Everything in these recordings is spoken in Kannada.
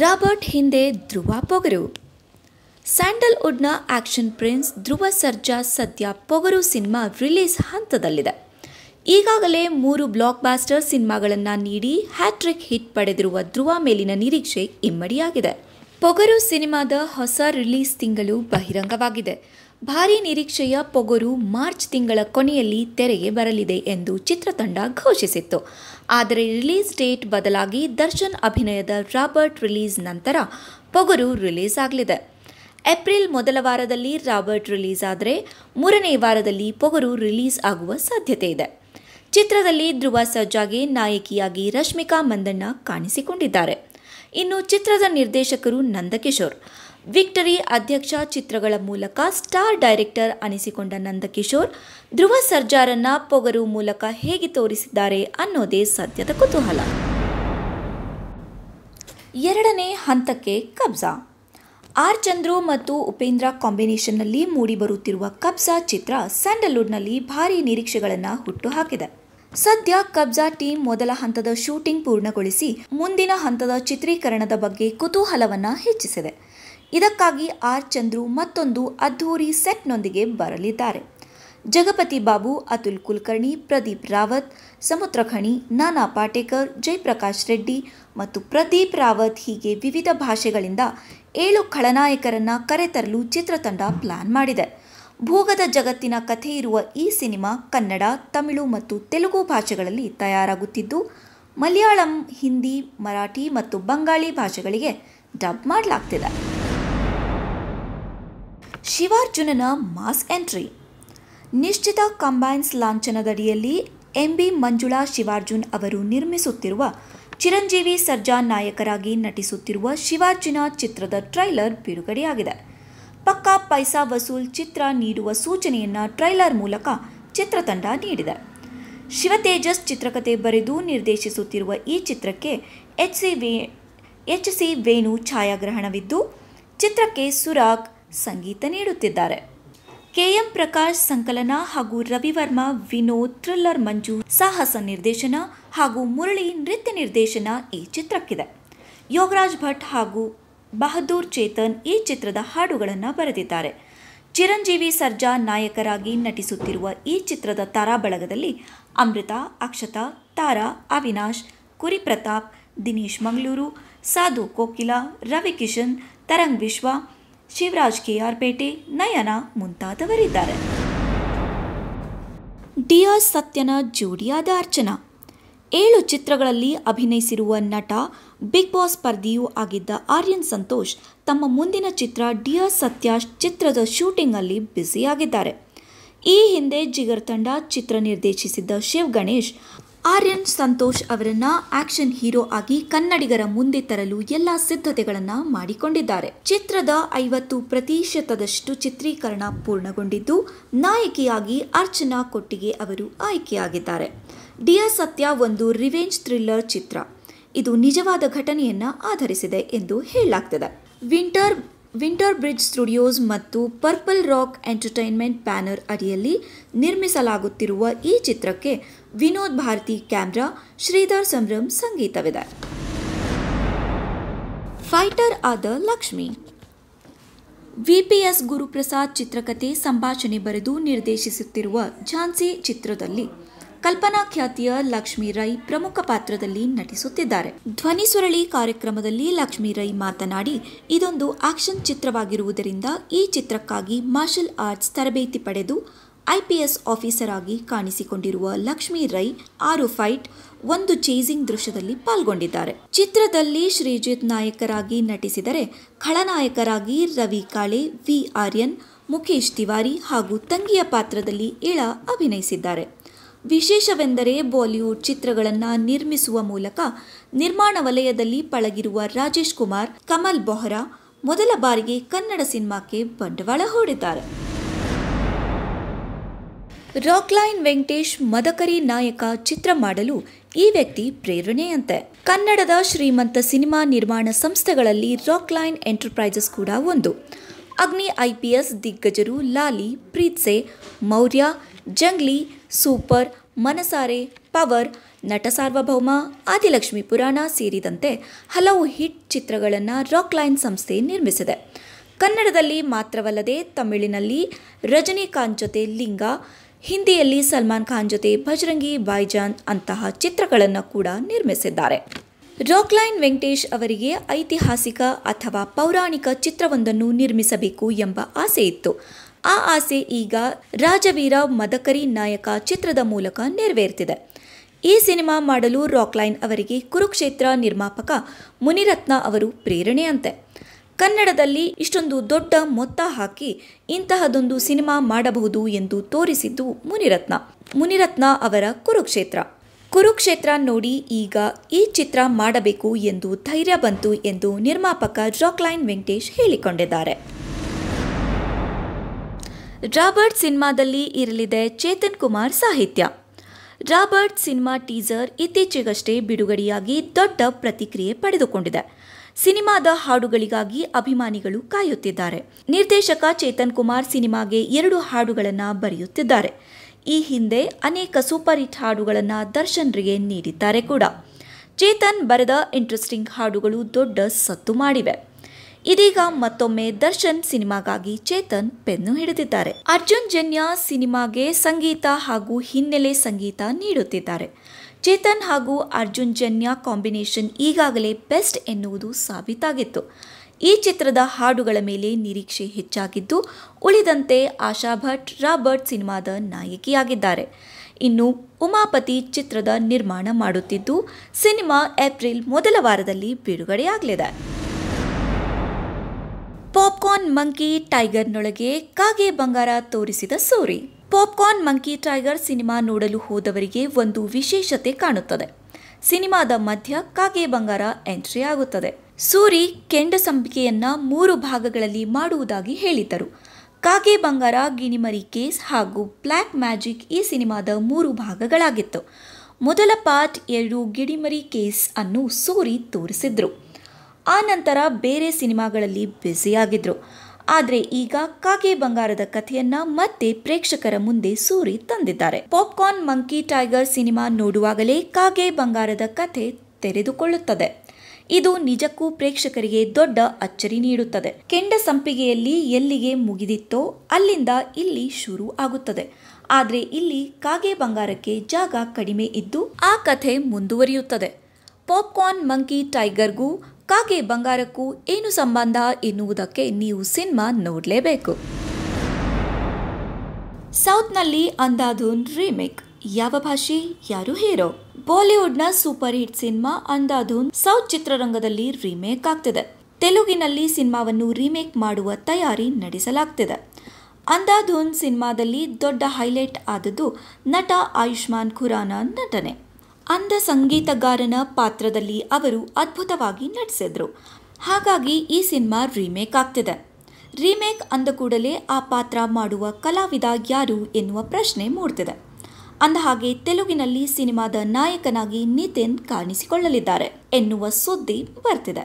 ರಾಬರ್ಟ್ ಹಿಂದೆ ಧ್ರುವ ಪೊಗರು ಸ್ಯಾಂಡಲ್ವುಡ್ನ ಆಕ್ಷನ್ ಪ್ರಿನ್ಸ್ ಧ್ರುವ ಸರ್ಜಾ ಸದ್ಯ ಪೊಗರು ಸಿನಿಮಾ ರಿಲೀಸ್ ಹಂತದಲ್ಲಿದೆ ಈಗಾಗಲೇ ಮೂರು ಬ್ಲಾಕ್ ಬಾಸ್ಟರ್ ಸಿನಿಮಾಗಳನ್ನು ನೀಡಿ ಹ್ಯಾಟ್ರಿಕ್ ಹಿಟ್ ಪಡೆದಿರುವ ಧ್ರುವ ಮೇಲಿನ ನಿರೀಕ್ಷೆ ಇಮ್ಮಡಿಯಾಗಿದೆ ಪೊಗರು ಸಿನಿಮಾದ ಹೊಸ ರಿಲೀಸ್ ತಿಂಗಳು ಬಹಿರಂಗವಾಗಿದೆ ಭಾರೀ ನಿರೀಕ್ಷೆಯ ಪೊಗರು ಮಾರ್ಚ್ ತಿಂಗಳ ಕೊನೆಯಲ್ಲಿ ತೆರೆಗೆ ಬರಲಿದೆ ಎಂದು ಚಿತ್ರತಂಡ ಘೋಷಿಸಿತ್ತು ಆದರೆ ರಿಲೀಸ್ ಡೇಟ್ ಬದಲಾಗಿ ದರ್ಶನ್ ಅಭಿನಯದ ರಾಬರ್ಟ್ ರಿಲೀಸ್ ನಂತರ ಪೊಗರು ರಿಲೀಸ್ ಆಗಲಿದೆ ಏಪ್ರಿಲ್ ಮೊದಲ ವಾರದಲ್ಲಿ ರಾಬರ್ಟ್ ರಿಲೀಸ್ ಆದರೆ ಮೂರನೇ ವಾರದಲ್ಲಿ ಪೊಗರು ರಿಲೀಸ್ ಆಗುವ ಸಾಧ್ಯತೆ ಇದೆ ಚಿತ್ರದಲ್ಲಿ ಧ್ರುವ ಸಜ್ಜಾಗೆ ನಾಯಕಿಯಾಗಿ ರಶ್ಮಿಕಾ ಮಂದಣ್ಣ ಕಾಣಿಸಿಕೊಂಡಿದ್ದಾರೆ ಇನ್ನು ಚಿತ್ರದ ನಿರ್ದೇಶಕರು ನಂದಕಿಶೋರ್ ವಿಕ್ಟರಿ ಅಧ್ಯಕ್ಷ ಚಿತ್ರಗಳ ಮೂಲಕ ಸ್ಟಾರ್ ಡೈರೆಕ್ಟರ್ ಅನಿಸಿಕೊಂಡ ನಂದಕಿಶೋರ್ ಧ್ರುವ ಸರ್ಜಾರನ್ನ ಪೊಗರು ಮೂಲಕ ಹೇಗೆ ತೋರಿಸಿದ್ದಾರೆ ಅನ್ನೋದೇ ಸದ್ಯದ ಕುತೂಹಲ ಎರಡನೇ ಹಂತಕ್ಕೆ ಕಬ್ಜಾ ಆರ್ ಚಂದ್ರು ಮತ್ತು ಉಪೇಂದ್ರ ಕಾಂಬಿನೇಷನ್ನಲ್ಲಿ ಮೂಡಿಬರುತ್ತಿರುವ ಕಬ್ಜಾ ಚಿತ್ರ ಸ್ಯಾಂಡಲ್ವುಡ್ನಲ್ಲಿ ಭಾರೀ ನಿರೀಕ್ಷೆಗಳನ್ನು ಹುಟ್ಟುಹಾಕಿದೆ ಸದ್ಯ ಕಬ್ಜಾ ಟೀಮ್ ಮೊದಲ ಹಂತದ ಶೂಟಿಂಗ್ ಪೂರ್ಣಗೊಳಿಸಿ ಮುಂದಿನ ಹಂತದ ಚಿತ್ರೀಕರಣದ ಬಗ್ಗೆ ಕುತೂಹಲವನ್ನು ಹೆಚ್ಚಿಸಿದೆ ಇದಕ್ಕಾಗಿ ಆರ್ ಚಂದ್ರು ಮತ್ತೊಂದು ಅದ್ಧೂರಿ ಸೆಟ್ನೊಂದಿಗೆ ಬರಲಿದ್ದಾರೆ ಜಗಪತಿ ಬಾಬು ಅತುಲ್ ಕುಲಕರ್ಣಿ ಪ್ರದೀಪ್ ರಾವತ್ ಖಣಿ ನಾನಾ ಪಾಟೇಕರ್ ಜಯಪ್ರಕಾಶ್ ರೆಡ್ಡಿ ಮತ್ತು ಪ್ರದೀಪ್ ರಾವತ್ ಹೀಗೆ ವಿವಿಧ ಭಾಷೆಗಳಿಂದ ಏಳು ಖಳನಾಯಕರನ್ನು ಕರೆತರಲು ಚಿತ್ರತಂಡ ಪ್ಲಾನ್ ಮಾಡಿದೆ ಭೋಗದ ಜಗತ್ತಿನ ಕಥೆ ಇರುವ ಈ ಸಿನಿಮಾ ಕನ್ನಡ ತಮಿಳು ಮತ್ತು ತೆಲುಗು ಭಾಷೆಗಳಲ್ಲಿ ತಯಾರಾಗುತ್ತಿದ್ದು ಮಲಯಾಳಂ ಹಿಂದಿ ಮರಾಠಿ ಮತ್ತು ಬಂಗಾಳಿ ಭಾಷೆಗಳಿಗೆ ಡಬ್ ಮಾಡಲಾಗ್ತಿದೆ ಶಿವಾರ್ಜುನನ ಮಾಸ್ ಎಂಟ್ರಿ ನಿಶ್ಚಿತ ಕಂಬೈನ್ಸ್ ಲಾಂಛನದಡಿಯಲ್ಲಿ ಎಂ ಬಿ ಮಂಜುಳಾ ಶಿವಾರ್ಜುನ್ ಅವರು ನಿರ್ಮಿಸುತ್ತಿರುವ ಚಿರಂಜೀವಿ ಸರ್ಜಾ ನಾಯಕರಾಗಿ ನಟಿಸುತ್ತಿರುವ ಶಿವಾರ್ಜುನ ಚಿತ್ರದ ಟ್ರೈಲರ್ ಬಿಡುಗಡೆಯಾಗಿದೆ ಪಕ್ಕಾ ಪೈಸಾ ವಸೂಲ್ ಚಿತ್ರ ನೀಡುವ ಸೂಚನೆಯನ್ನು ಟ್ರೈಲರ್ ಮೂಲಕ ಚಿತ್ರತಂಡ ನೀಡಿದೆ ಶಿವತೇಜಸ್ ಚಿತ್ರಕಥೆ ಬರೆದು ನಿರ್ದೇಶಿಸುತ್ತಿರುವ ಈ ಚಿತ್ರಕ್ಕೆ ಎಚ್ ಸಿ ವೇ ಎಚ್ ಸಿ ವೇಣು ಛಾಯಾಗ್ರಹಣವಿದ್ದು ಚಿತ್ರಕ್ಕೆ ಸುರಾಗ್ ಸಂಗೀತ ನೀಡುತ್ತಿದ್ದಾರೆ ಕೆ ಎಂ ಪ್ರಕಾಶ್ ಸಂಕಲನ ಹಾಗೂ ರವಿವರ್ಮ ವಿನೋದ್ ಥ್ರಿಲ್ಲರ್ ಮಂಜು ಸಾಹಸ ನಿರ್ದೇಶನ ಹಾಗೂ ಮುರಳಿ ನೃತ್ಯ ನಿರ್ದೇಶನ ಈ ಚಿತ್ರಕ್ಕಿದೆ ಯೋಗರಾಜ್ ಭಟ್ ಹಾಗೂ ಬಹದ್ದೂರ್ ಚೇತನ್ ಈ ಚಿತ್ರದ ಹಾಡುಗಳನ್ನು ಬರೆದಿದ್ದಾರೆ ಚಿರಂಜೀವಿ ಸರ್ಜಾ ನಾಯಕರಾಗಿ ನಟಿಸುತ್ತಿರುವ ಈ ಚಿತ್ರದ ತಾರಾಬಳಗದಲ್ಲಿ ಅಮೃತ ಅಕ್ಷತಾ ತಾರಾ ಅವಿನಾಶ್ ಕುರಿ ಪ್ರತಾಪ್ ದಿನೇಶ್ ಮಂಗಳೂರು ಸಾಧು ರವಿ ರವಿಕಿಶನ್ ತರಂಗ್ ವಿಶ್ವ ಶಿವರಾಜ್ ಕೆಆರ್ಪೇಟೆ ಪೇಟೆ ನಯನ ಮುಂತಾದವರಿದ್ದಾರೆ ಡಿಆರ್ ಸತ್ಯನ ಜೋಡಿಯಾದ ಅರ್ಚನಾ ಏಳು ಚಿತ್ರಗಳಲ್ಲಿ ಅಭಿನಯಿಸಿರುವ ನಟ ಬಿಗ್ ಬಾಸ್ ಸ್ಪರ್ಧಿಯೂ ಆಗಿದ್ದ ಆರ್ಯನ್ ಸಂತೋಷ್ ತಮ್ಮ ಮುಂದಿನ ಚಿತ್ರ ಡಿಆರ್ ಸತ್ಯ ಚಿತ್ರದ ಶೂಟಿಂಗಲ್ಲಿ ಬ್ಯುಸಿಯಾಗಿದ್ದಾರೆ ಈ ಹಿಂದೆ ಜಿಗರ್ ತಂಡ ಚಿತ್ರ ನಿರ್ದೇಶಿಸಿದ್ದ ಶಿವ್ ಗಣೇಶ್ ಆರ್ಯನ್ ಸಂತೋಷ್ ಅವರನ್ನ ಆಕ್ಷನ್ ಹೀರೋ ಆಗಿ ಕನ್ನಡಿಗರ ಮುಂದೆ ತರಲು ಎಲ್ಲ ಸಿದ್ಧತೆಗಳನ್ನ ಮಾಡಿಕೊಂಡಿದ್ದಾರೆ ಚಿತ್ರದ ಐವತ್ತು ಪ್ರತಿಶತದಷ್ಟು ಚಿತ್ರೀಕರಣ ಪೂರ್ಣಗೊಂಡಿದ್ದು ನಾಯಕಿಯಾಗಿ ಅರ್ಚನಾ ಕೊಟ್ಟಿಗೆ ಅವರು ಆಯ್ಕೆಯಾಗಿದ್ದಾರೆ ಡಿಯರ್ ಸತ್ಯ ಒಂದು ರಿವೆಂಜ್ ಥ್ರಿಲ್ಲರ್ ಚಿತ್ರ ಇದು ನಿಜವಾದ ಘಟನೆಯನ್ನ ಆಧರಿಸಿದೆ ಎಂದು ಹೇಳಲಾಗ್ತದೆ ವಿಂಟರ್ ವಿಂಟರ್ ಬ್ರಿಡ್ಜ್ ಸ್ಟುಡಿಯೋಸ್ ಮತ್ತು ಪರ್ಪಲ್ ರಾಕ್ ಎಂಟರ್ಟೈನ್ಮೆಂಟ್ ಬ್ಯಾನರ್ ಅಡಿಯಲ್ಲಿ ನಿರ್ಮಿಸಲಾಗುತ್ತಿರುವ ಈ ಚಿತ್ರಕ್ಕೆ ವಿನೋದ್ ಭಾರತಿ ಕ್ಯಾಮ್ರಾ ಶ್ರೀಧರ್ ಸಂಭ್ರಮ್ ಸಂಗೀತವಿದೆ ಫೈಟರ್ ಆದ ಲಕ್ಷ್ಮಿ ವಿಪಿಎಸ್ ಗುರುಪ್ರಸಾದ್ ಚಿತ್ರಕಥೆ ಸಂಭಾಷಣೆ ಬರೆದು ನಿರ್ದೇಶಿಸುತ್ತಿರುವ ಝಾನ್ಸಿ ಚಿತ್ರದಲ್ಲಿ ಕಲ್ಪನಾ ಖ್ಯಾತಿಯ ಲಕ್ಷ್ಮೀ ರೈ ಪ್ರಮುಖ ಪಾತ್ರದಲ್ಲಿ ನಟಿಸುತ್ತಿದ್ದಾರೆ ಧ್ವನಿ ಸುರಳಿ ಕಾರ್ಯಕ್ರಮದಲ್ಲಿ ಲಕ್ಷ್ಮೀ ರೈ ಮಾತನಾಡಿ ಇದೊಂದು ಆಕ್ಷನ್ ಚಿತ್ರವಾಗಿರುವುದರಿಂದ ಈ ಚಿತ್ರಕ್ಕಾಗಿ ಮಾರ್ಷಲ್ ಆರ್ಟ್ಸ್ ತರಬೇತಿ ಪಡೆದು ಐಪಿಎಸ್ ಆಫೀಸರ್ ಆಗಿ ಕಾಣಿಸಿಕೊಂಡಿರುವ ಲಕ್ಷ್ಮೀ ರೈ ಆರು ಫೈಟ್ ಒಂದು ಚೇಸಿಂಗ್ ದೃಶ್ಯದಲ್ಲಿ ಪಾಲ್ಗೊಂಡಿದ್ದಾರೆ ಚಿತ್ರದಲ್ಲಿ ಶ್ರೀಜಿತ್ ನಾಯಕರಾಗಿ ನಟಿಸಿದರೆ ಖಳನಾಯಕರಾಗಿ ರವಿ ಕಾಳೆ ವಿ ಆರ್ಯನ್ ಮುಖೇಶ್ ತಿವಾರಿ ಹಾಗೂ ತಂಗಿಯ ಪಾತ್ರದಲ್ಲಿ ಇಳ ಅಭಿನಯಿಸಿದ್ದಾರೆ ವಿಶೇಷವೆಂದರೆ ಬಾಲಿವುಡ್ ಚಿತ್ರಗಳನ್ನು ನಿರ್ಮಿಸುವ ಮೂಲಕ ನಿರ್ಮಾಣ ವಲಯದಲ್ಲಿ ಪಳಗಿರುವ ರಾಜೇಶ್ ಕುಮಾರ್ ಕಮಲ್ ಬೊಹ್ರಾ ಮೊದಲ ಬಾರಿಗೆ ಕನ್ನಡ ಸಿನಿಮಾಕ್ಕೆ ಬಂಡವಾಳ ಹೂಡಿದ್ದಾರೆ ರಾಕ್ಲೈನ್ ವೆಂಕಟೇಶ್ ಮದಕರಿ ನಾಯಕ ಚಿತ್ರ ಮಾಡಲು ಈ ವ್ಯಕ್ತಿ ಪ್ರೇರಣೆಯಂತೆ ಕನ್ನಡದ ಶ್ರೀಮಂತ ಸಿನಿಮಾ ನಿರ್ಮಾಣ ಸಂಸ್ಥೆಗಳಲ್ಲಿ ರಾಕ್ಲೈನ್ ಎಂಟರ್ಪ್ರೈಸಸ್ ಕೂಡ ಒಂದು ಅಗ್ನಿ IPS Diggajaru Laali Preethse Mourya Jungli super Manasare power Nata Sarvabhouma Adilakshmi ಪುರಾಣ ಸೇರಿದಂತೆ ಹಲವು ಹಿಟ್ ಚಿತ್ರಗಳನ್ನು ರಾಕ್ ಲೈನ್ ಸಂಸ್ಥೆ ನಿರ್ಮಿಸಿದೆ ಕನ್ನಡದಲ್ಲಿ ಮಾತ್ರವಲ್ಲದೆ ತಮಿಳಿನಲ್ಲಿ ರಜನಿಕಾಂತ್ ಜೊತೆ ಲಿಂಗ ಹಿಂದಿಯಲ್ಲಿ ಸಲ್ಮಾನ್ ಖಾನ್ ಜೊತೆ ಭಜರಂಗಿ ಬಾಯ್ಜಾನ್ ಅಂತಹ ಚಿತ್ರಗಳನ್ನು ಕೂಡ ನಿರ್ಮಿಸಿದ್ದಾರೆ ರಾಕ್ ಲೈನ್ ವೆಂಕಟೇಶ್ ಅವರಿಗೆ ಐತಿಹಾಸಿಕ ಅಥವಾ ಪೌರಾಣಿಕ ಚಿತ್ರವೊಂದನ್ನು ನಿರ್ಮಿಸಬೇಕು ಎಂಬ ಆಸೆ ಇತ್ತು ಆ ಆಸೆ ಈಗ ರಾಜವೀರ ಮದಕರಿ ನಾಯಕ ಚಿತ್ರದ ಮೂಲಕ ನೆರವೇರ್ತಿದೆ ಈ ಸಿನಿಮಾ ಮಾಡಲು ರಾಕ್ಲೈನ್ ಅವರಿಗೆ ಕುರುಕ್ಷೇತ್ರ ನಿರ್ಮಾಪಕ ಮುನಿರತ್ನ ಅವರು ಪ್ರೇರಣೆಯಂತೆ ಕನ್ನಡದಲ್ಲಿ ಇಷ್ಟೊಂದು ದೊಡ್ಡ ಮೊತ್ತ ಹಾಕಿ ಇಂತಹದೊಂದು ಸಿನಿಮಾ ಮಾಡಬಹುದು ಎಂದು ತೋರಿಸಿದ್ದು ಮುನಿರತ್ನ ಮುನಿರತ್ನ ಅವರ ಕುರುಕ್ಷೇತ್ರ ಕುರುಕ್ಷೇತ್ರ ನೋಡಿ ಈಗ ಈ ಚಿತ್ರ ಮಾಡಬೇಕು ಎಂದು ಧೈರ್ಯ ಬಂತು ಎಂದು ನಿರ್ಮಾಪಕ ರಾಕ್ಲೈನ್ ವೆಂಕಟೇಶ್ ಹೇಳಿಕೊಂಡಿದ್ದಾರೆ ರಾಬರ್ಟ್ ಸಿನಿಮಾದಲ್ಲಿ ಇರಲಿದೆ ಚೇತನ್ ಕುಮಾರ್ ಸಾಹಿತ್ಯ ರಾಬರ್ಟ್ ಸಿನಿಮಾ ಟೀಸರ್ ಇತ್ತೀಚೆಗಷ್ಟೇ ಬಿಡುಗಡೆಯಾಗಿ ದೊಡ್ಡ ಪ್ರತಿಕ್ರಿಯೆ ಪಡೆದುಕೊಂಡಿದೆ ಸಿನಿಮಾದ ಹಾಡುಗಳಿಗಾಗಿ ಅಭಿಮಾನಿಗಳು ಕಾಯುತ್ತಿದ್ದಾರೆ ನಿರ್ದೇಶಕ ಚೇತನ್ ಕುಮಾರ್ ಸಿನಿಮಾಗೆ ಎರಡು ಹಾಡುಗಳನ್ನು ಬರೆಯುತ್ತಿದ್ದಾರೆ ಈ ಹಿಂದೆ ಅನೇಕ ಸೂಪರ್ ಹಿಟ್ ಹಾಡುಗಳನ್ನು ದರ್ಶನ್ರಿಗೆ ನೀಡಿದ್ದಾರೆ ಕೂಡ ಚೇತನ್ ಬರೆದ ಇಂಟ್ರೆಸ್ಟಿಂಗ್ ಹಾಡುಗಳು ದೊಡ್ಡ ಸತ್ತು ಮಾಡಿವೆ ಇದೀಗ ಮತ್ತೊಮ್ಮೆ ದರ್ಶನ್ ಸಿನಿಮಾಗಾಗಿ ಚೇತನ್ ಪೆನ್ನು ಹಿಡಿದಿದ್ದಾರೆ ಅರ್ಜುನ್ ಜನ್ಯ ಸಿನಿಮಾಗೆ ಸಂಗೀತ ಹಾಗೂ ಹಿನ್ನೆಲೆ ಸಂಗೀತ ನೀಡುತ್ತಿದ್ದಾರೆ ಚೇತನ್ ಹಾಗೂ ಅರ್ಜುನ್ ಜನ್ಯ ಕಾಂಬಿನೇಷನ್ ಈಗಾಗಲೇ ಬೆಸ್ಟ್ ಎನ್ನುವುದು ಸಾಬೀತಾಗಿತ್ತು ಈ ಚಿತ್ರದ ಹಾಡುಗಳ ಮೇಲೆ ನಿರೀಕ್ಷೆ ಹೆಚ್ಚಾಗಿದ್ದು ಉಳಿದಂತೆ ಆಶಾ ಭಟ್ ರಾಬರ್ಟ್ ಸಿನಿಮಾದ ನಾಯಕಿಯಾಗಿದ್ದಾರೆ ಇನ್ನು ಉಮಾಪತಿ ಚಿತ್ರದ ನಿರ್ಮಾಣ ಮಾಡುತ್ತಿದ್ದು ಸಿನಿಮಾ ಏಪ್ರಿಲ್ ಮೊದಲ ವಾರದಲ್ಲಿ ಬಿಡುಗಡೆಯಾಗಲಿದೆ ಪಾಪ್ಕಾರ್ನ್ ಮಂಕಿ ಟೈಗರ್ನೊಳಗೆ ಕಾಗೆ ಬಂಗಾರ ತೋರಿಸಿದ Suri popcorn monkey tiger cinema ನೋಡಲು ಹೋದವರಿಗೆ ಒಂದು ವಿಶೇಷತೆ ಕಾಣುತ್ತದೆ ಸಿನಿಮಾದ ಮಧ್ಯ ಕಾಗೆ ಬಂಗಾರ ಎಂಟ್ರಿ ಆಗುತ್ತದೆ ಸೂರಿ ಕೆಂಡ ಕೆಂಡಸಂಬಿಕೆಯನ್ನ ಮೂರು ಭಾಗಗಳಲ್ಲಿ ಮಾಡುವುದಾಗಿ ಹೇಳಿದ್ದರು ಕಾಗೆ ಬಂಗಾರ ಗಿಣಿಮರಿ ಕೇಸ್ ಹಾಗೂ ಬ್ಲ್ಯಾಕ್ ಮ್ಯಾಜಿಕ್ ಈ ಸಿನಿಮಾದ ಮೂರು ಭಾಗಗಳಾಗಿತ್ತು ಮೊದಲ ಪಾರ್ಟ್ ಎರಡು ಗಿಡಿಮರಿ ಕೇಸ್ ಅನ್ನು ಸೂರಿ ತೋರಿಸಿದ್ರು ಆ ನಂತರ ಬೇರೆ ಸಿನಿಮಾಗಳಲ್ಲಿ ಬ್ಯುಸಿಯಾಗಿದ್ದರು ಆದರೆ ಈಗ ಕಾಗೆ ಬಂಗಾರದ ಕಥೆಯನ್ನ ಮತ್ತೆ ಪ್ರೇಕ್ಷಕರ ಮುಂದೆ ಸೂರಿ ತಂದಿದ್ದಾರೆ ಪಾಪ್ಕಾರ್ನ್ ಮಂಕಿ ಟೈಗರ್ ಸಿನಿಮಾ ನೋಡುವಾಗಲೇ ಕಾಗೆ ಬಂಗಾರದ ಕಥೆ ತೆರೆದುಕೊಳ್ಳುತ್ತದೆ ಇದು ನಿಜಕ್ಕೂ ಪ್ರೇಕ್ಷಕರಿಗೆ ದೊಡ್ಡ ಅಚ್ಚರಿ ನೀಡುತ್ತದೆ ಕೆಂಡ ಸಂಪಿಗೆಯಲ್ಲಿ ಎಲ್ಲಿಗೆ ಮುಗಿದಿತ್ತೋ ಅಲ್ಲಿಂದ ಇಲ್ಲಿ ಶುರು ಆಗುತ್ತದೆ ಆದರೆ ಇಲ್ಲಿ ಕಾಗೆ ಬಂಗಾರಕ್ಕೆ ಜಾಗ ಕಡಿಮೆ ಇದ್ದು ಆ ಕಥೆ ಮುಂದುವರಿಯುತ್ತದೆ ಪಾಪ್ಕಾರ್ನ್ ಮಂಕಿ ಟೈಗರ್ಗೂ ಕಾಗೆ ಬಂಗಾರಕ್ಕೂ ಏನು ಸಂಬಂಧ ಎನ್ನುವುದಕ್ಕೆ ನೀವು ಸಿನಿಮಾ ನೋಡಲೇಬೇಕು ಸೌತ್ನಲ್ಲಿ ಅಂದಾಧೂನ್ ರೀಮೇಕ್ ಯಾವ ಭಾಷೆ ಯಾರು ಹೀರೋ ಬಾಲಿವುಡ್ನ super hit cinema Andhadhun south ಚಿತ್ರರಂಗದಲ್ಲಿ ರೀಮೇಕ್ ಆಗ್ತಿದೆ ತೆಲುಗಿನಲ್ಲಿ ಸಿನಿಮಾವನ್ನು ರೀಮೇಕ್ ಮಾಡುವ ತಯಾರಿ ನಡೆಸಲಾಗ್ತಿದೆ ಅಂದಾಧೂನ್ ಸಿನಿಮಾದಲ್ಲಿ ದೊಡ್ಡ ಹೈಲೈಟ್ ಆದದ್ದು ನಟ ಆಯುಷ್ಮಾನ್ ಖುರಾನ ನಟನೆ ಅಂಧ ಸಂಗೀತಗಾರನ ಪಾತ್ರದಲ್ಲಿ ಅವರು ಅದ್ಭುತವಾಗಿ ನಟಿಸಿದರು ಹಾಗಾಗಿ ಈ ಸಿನಿಮಾ ರೀಮೇಕ್ ಆಗ್ತಿದೆ ರೀಮೇಕ್ ಅಂದ ಕೂಡಲೇ ಆ ಪಾತ್ರ ಮಾಡುವ ಕಲಾವಿದ ಯಾರು ಎನ್ನುವ ಪ್ರಶ್ನೆ ಮೂಡ್ತಿದೆ ಅಂದಹಾಗೆ ತೆಲುಗಿನಲ್ಲಿ ಸಿನಿಮಾದ ನಾಯಕನಾಗಿ ನಿತಿನ್ ಕಾಣಿಸಿಕೊಳ್ಳಲಿದ್ದಾರೆ ಎನ್ನುವ ಸುದ್ದಿ ಬರ್ತಿದೆ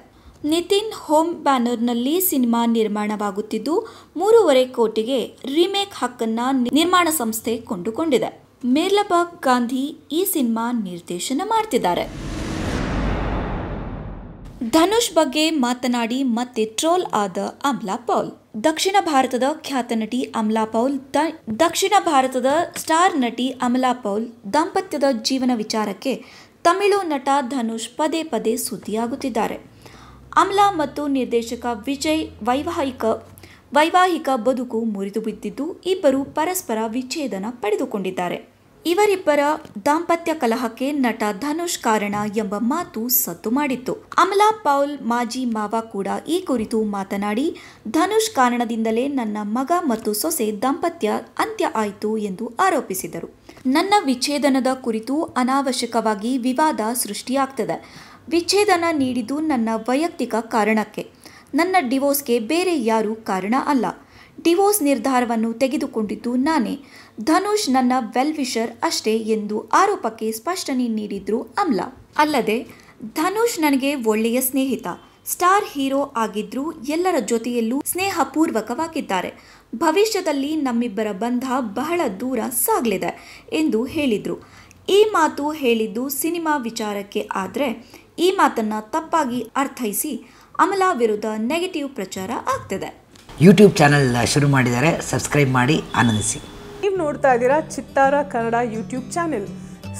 ನಿತಿನ್ ಹೋಮ್ ಬ್ಯಾನರ್ನಲ್ಲಿ ಸಿನಿಮಾ ನಿರ್ಮಾಣವಾಗುತ್ತಿದ್ದು ಮೂರುವರೆ ಕೋಟಿಗೆ ರೀಮೇಕ್ ಹಕ್ಕನ್ನು ನಿರ್ಮಾಣ ಸಂಸ್ಥೆ ಕೊಂಡುಕೊಂಡಿದೆ ಮಿರ್ಲಬಾಗ್ ಗಾಂಧಿ ಈ ಸಿನಿಮಾ ನಿರ್ದೇಶನ ಮಾಡ್ತಿದ್ದಾರೆ ಧನುಷ್ ಬಗ್ಗೆ ಮಾತನಾಡಿ ಮತ್ತೆ ಟ್ರೋಲ್ ಆದ ಅಮ್ಲಾ ಪೌಲ್ ದಕ್ಷಿಣ ಭಾರತದ ಖ್ಯಾತ ನಟಿ ಅಮಲಾ ಪೌಲ್ ದಕ್ಷಿಣ ಭಾರತದ ಸ್ಟಾರ್ ನಟಿ ಅಮಲಾ ಪೌಲ್ ದಾಂಪತ್ಯದ ಜೀವನ ವಿಚಾರಕ್ಕೆ ತಮಿಳು ನಟ ಧನುಷ್ ಪದೇ ಪದೇ ಸುದ್ದಿಯಾಗುತ್ತಿದ್ದಾರೆ ಅಮಲಾ ಮತ್ತು ನಿರ್ದೇಶಕ ವಿಜಯ್ ವೈವಾಹಿಕ ವೈವಾಹಿಕ ಬದುಕು ಮುರಿದು ಬಿದ್ದಿದ್ದು ಇಬ್ಬರು ಪರಸ್ಪರ ವಿಚ್ಛೇದನ ಪಡೆದುಕೊಂಡಿದ್ದಾರೆ ಇವರಿಬ್ಬರ ದಾಂಪತ್ಯ ಕಲಹಕ್ಕೆ ನಟ ಧನುಷ್ ಕಾರಣ ಎಂಬ ಮಾತು ಸದ್ದು ಮಾಡಿತ್ತು ಅಮಲಾ ಪೌಲ್ ಮಾಜಿ ಮಾವ ಕೂಡ ಈ ಕುರಿತು ಮಾತನಾಡಿ ಧನುಷ್ ಕಾರಣದಿಂದಲೇ ನನ್ನ ಮಗ ಮತ್ತು ಸೊಸೆ ದಾಂಪತ್ಯ ಅಂತ್ಯ ಆಯಿತು ಎಂದು ಆರೋಪಿಸಿದರು ನನ್ನ ವಿಚ್ಛೇದನದ ಕುರಿತು ಅನಾವಶ್ಯಕವಾಗಿ ವಿವಾದ ಸೃಷ್ಟಿಯಾಗ್ತದೆ ವಿಚ್ಛೇದನ ನೀಡಿದ್ದು ನನ್ನ ವೈಯಕ್ತಿಕ ಕಾರಣಕ್ಕೆ ನನ್ನ ಡಿವೋರ್ಸ್ಗೆ ಬೇರೆ ಯಾರೂ ಕಾರಣ ಅಲ್ಲ ಡಿವೋರ್ಸ್ ನಿರ್ಧಾರವನ್ನು ತೆಗೆದುಕೊಂಡಿದ್ದು ನಾನೇ ಧನುಷ್ ನನ್ನ ವೆಲ್ವಿಷರ್ ಅಷ್ಟೇ ಎಂದು ಆರೋಪಕ್ಕೆ ಸ್ಪಷ್ಟನೆ ನೀಡಿದ್ರು ಅಮ್ಲ ಅಲ್ಲದೆ ಧನುಷ್ ನನಗೆ ಒಳ್ಳೆಯ ಸ್ನೇಹಿತ ಸ್ಟಾರ್ ಹೀರೋ ಆಗಿದ್ರು ಎಲ್ಲರ ಜೊತೆಯಲ್ಲೂ ಸ್ನೇಹಪೂರ್ವಕವಾಗಿದ್ದಾರೆ ಭವಿಷ್ಯದಲ್ಲಿ ನಮ್ಮಿಬ್ಬರ ಬಂಧ ಬಹಳ ದೂರ ಸಾಗಲಿದೆ ಎಂದು ಹೇಳಿದರು ಈ ಮಾತು ಹೇಳಿದ್ದು ಸಿನಿಮಾ ವಿಚಾರಕ್ಕೆ ಆದರೆ ಈ ಮಾತನ್ನು ತಪ್ಪಾಗಿ ಅರ್ಥೈಸಿ ಅಮಲಾ ವಿರುದ್ಧ ನೆಗೆಟಿವ್ ಪ್ರಚಾರ ಆಗ್ತಿದೆ ಯೂಟ್ಯೂಬ್ ಚಾನಲ್ ಶುರು ಮಾಡಿದರೆ ಸಬ್ಸ್ಕ್ರೈಬ್ ಮಾಡಿ ಆನಂದಿಸಿ ನೀವು ನೋಡ್ತಾ ಇದ್ದೀರಾ Chittara Kannada YouTube channel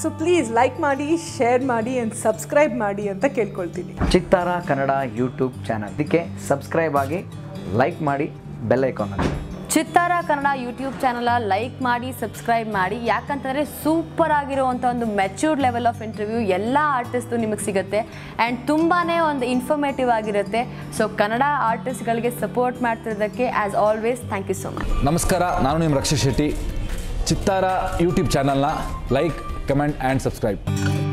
so please like ಮಾಡಿ ಶೇರ್ ಮಾಡಿ ಅಂಡ್ ಸಬ್ಸ್ಕ್ರೈಬ್ ಮಾಡಿ ಅಂತ ಕೇಳ್ಕೊಳ್ತೀನಿ ಚಿತ್ತಾರ ಕನ್ನಡ ಯೂಟ್ಯೂಬ್ ಚಾನಲ್ ಅದಕ್ಕೆ ಸಬ್ಸ್ಕ್ರೈಬ್ ಆಗಿ ಲೈಕ್ ಮಾಡಿ bell icon Chittara Kannada YouTube channel like ಮಾಡಿ ಸಬ್ಸ್ಕ್ರೈಬ್ ಮಾಡಿ ಯಾಕಂತಂದರೆ ಸೂಪರ್ ಆಗಿರುವಂಥ ಒಂದು ಮೆಚ್ಯೂರ್ಡ್ ಲೆವೆಲ್ ಆಫ್ ಇಂಟರ್ವ್ಯೂ ಎಲ್ಲ ಆರ್ಟಿಸ್ಟು ನಿಮಗೆ ಸಿಗುತ್ತೆ ಆ್ಯಂಡ್ ತುಂಬಾ ಒಂದು ಇನ್ಫಾರ್ಮೇಟಿವ್ ಆಗಿರುತ್ತೆ ಸೊ ಕನ್ನಡ ಆರ್ಟಿಸ್ಟ್ಗಳಿಗೆ ಸಪೋರ್ಟ್ ಮಾಡ್ತಿರೋದಕ್ಕೆ as always thank you so much ನಮಸ್ಕಾರ ನಾನು ನಿಮ್ಮ ರಕ್ಷಿತ್ ಶೆಟ್ಟಿ ಚಿತ್ತಾರ ಯೂಟ್ಯೂಬ್ ಚಾನಲ್ನ ಲೈಕ್ ಕಮೆಂಟ್ ಆ್ಯಂಡ್ ಸಬ್ಸ್ಕ್ರೈಬ್